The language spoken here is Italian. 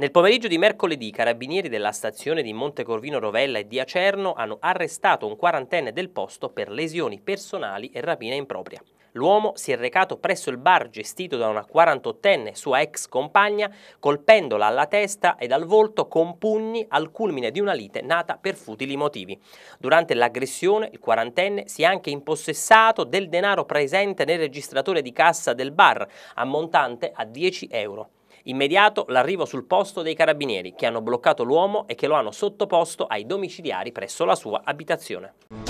Nel pomeriggio di mercoledì i carabinieri della stazione di Montecorvino Rovella e di Acerno hanno arrestato un quarantenne del posto per lesioni personali e rapina impropria. L'uomo si è recato presso il bar gestito da una 48enne sua ex compagna, colpendola alla testa ed al volto con pugni al culmine di una lite nata per futili motivi. Durante l'aggressione il quarantenne si è anche impossessato del denaro presente nel registratore di cassa del bar, ammontante a 10 euro. Immediato l'arrivo sul posto dei carabinieri che hanno bloccato l'uomo e che lo hanno sottoposto ai domiciliari presso la sua abitazione.